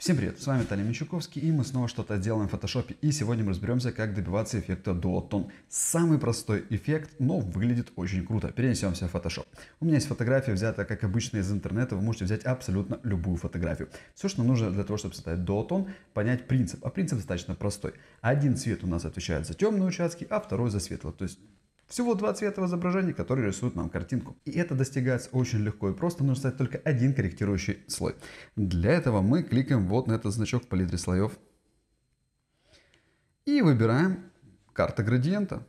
Всем привет, с вами Таня Мичуковский и мы снова что-то делаем в фотошопе и сегодня мы разберемся, как добиваться эффекта дуотон. Самый простой эффект, но выглядит очень круто. Перенесемся в фотошоп. У меня есть фотография, взята как обычно из интернета, вы можете взять абсолютно любую фотографию. Все, что нужно для того, чтобы создать дуотон, понять принцип. А принцип достаточно простой. Один цвет у нас отвечает за темные участки, а второй за светло. То есть всего два цвета в изображении, которые рисуют нам картинку. И это достигается очень легко и просто, нужно ставить только один корректирующий слой. Для этого мы кликаем вот на этот значок в палитре слоев. И выбираем карта градиента.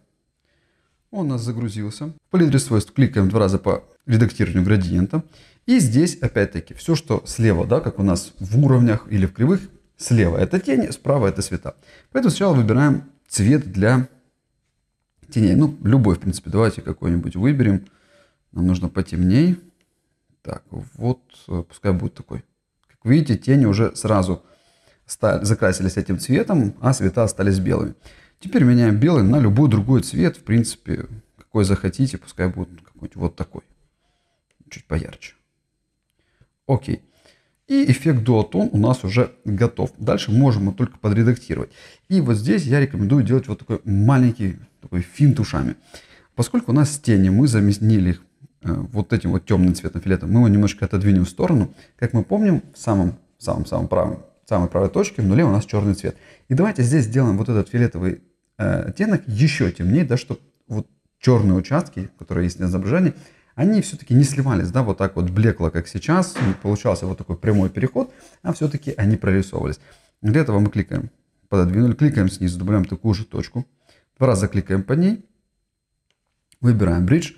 Он у нас загрузился. В палитре свойств кликаем два раза по редактированию градиента. И здесь опять-таки все, что слева, да, как у нас в уровнях или в кривых, слева это тени, справа это цвета. Поэтому сначала выбираем цвет для теней. Ну, любой, в принципе. Давайте какой-нибудь выберем. Нам нужно потемней. Так, вот, э, пускай будет такой. Как видите, тени уже сразу стали, закрасились этим цветом, а цвета остались белыми. Теперь меняем белый на любой другой цвет. В принципе, какой захотите, пускай будет какой-нибудь вот такой. Чуть поярче. Окей. И эффект дуатон у нас уже готов. Дальше можем мы только подредактировать. И вот здесь я рекомендую делать вот такой маленький такой финт ушами. Поскольку у нас тени, мы заменили их э, вот этим вот темным цветом филета, мы его немножко отодвинем в сторону. Как мы помним, в самом, самом, самом правом, самой правой точке в нуле у нас черный цвет. И давайте здесь сделаем вот этот фиолетовый э, оттенок еще темнее, да, чтобы вот черные участки, которые есть на изображении, они все-таки не сливались, да, вот так вот блекло, как сейчас, получался вот такой прямой переход, а все-таки они прорисовывались. Для этого мы кликаем, пододвинули, кликаем снизу, добавляем такую же точку, Два раза кликаем по ней, выбираем bridge,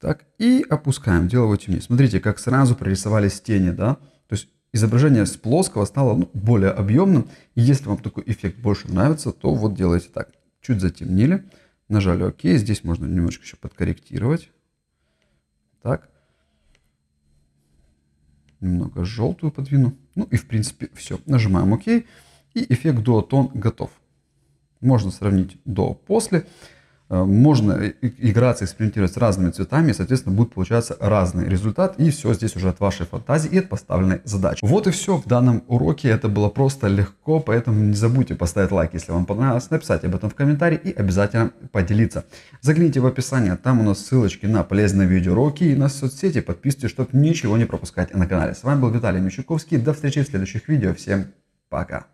так, и опускаем, Дело в темнее. Смотрите, как сразу прорисовались тени, да, то есть изображение с плоского стало ну, более объемным. И если вам такой эффект больше нравится, то вот делайте так. Чуть затемнили, нажали ОК, здесь можно немножко еще подкорректировать. Так. Немного желтую подвину. Ну и в принципе все. Нажимаем ОК и эффект дуотон готов. Можно сравнить до-после. Э, можно играться, экспериментировать с разными цветами, и, соответственно, будет получаться разный результат. И все здесь уже от вашей фантазии и от поставленной задачи. Вот и все в данном уроке. Это было просто легко, поэтому не забудьте поставить лайк, если вам понравилось, написать об этом в комментарии и обязательно поделиться. Загляните в описание, там у нас ссылочки на полезные видеоуроки и на соцсети. Подписывайтесь, чтобы ничего не пропускать на канале. С вами был Виталий Мещуковский. До встречи в следующих видео. Всем пока.